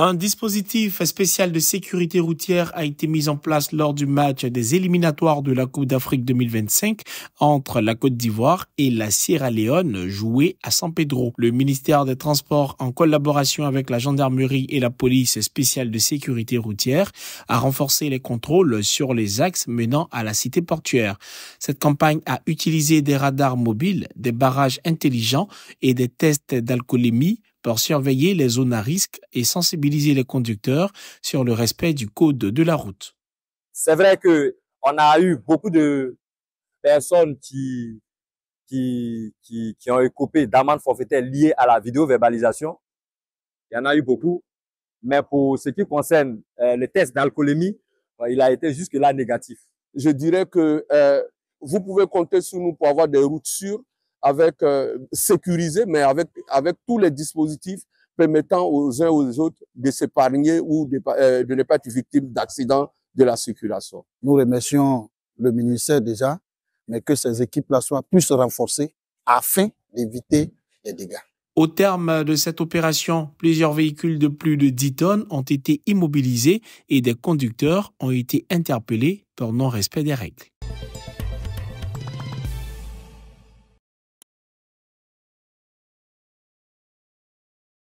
Un dispositif spécial de sécurité routière a été mis en place lors du match des éliminatoires de la Coupe d'Afrique 2025 entre la Côte d'Ivoire et la Sierra Leone joué à San Pedro. Le ministère des Transports, en collaboration avec la gendarmerie et la police spéciale de sécurité routière, a renforcé les contrôles sur les axes menant à la cité portuaire. Cette campagne a utilisé des radars mobiles, des barrages intelligents et des tests d'alcoolémie pour surveiller les zones à risque et sensibiliser les conducteurs sur le respect du code de la route. C'est vrai que on a eu beaucoup de personnes qui qui, qui, qui ont écopé d'amendes forfaitaires liées à la vidéo-verbalisation. Il y en a eu beaucoup. Mais pour ce qui concerne euh, les tests d'alcoolémie, euh, il a été jusque-là négatif. Je dirais que euh, vous pouvez compter sur nous pour avoir des routes sûres, avec euh, sécurisé, mais avec, avec tous les dispositifs permettant aux uns aux autres de s'épargner ou de, euh, de ne pas être victime d'accidents de la circulation. Nous remercions le ministère déjà, mais que ces équipes-là soient plus renforcées afin d'éviter les dégâts. Au terme de cette opération, plusieurs véhicules de plus de 10 tonnes ont été immobilisés et des conducteurs ont été interpellés pour non-respect des règles.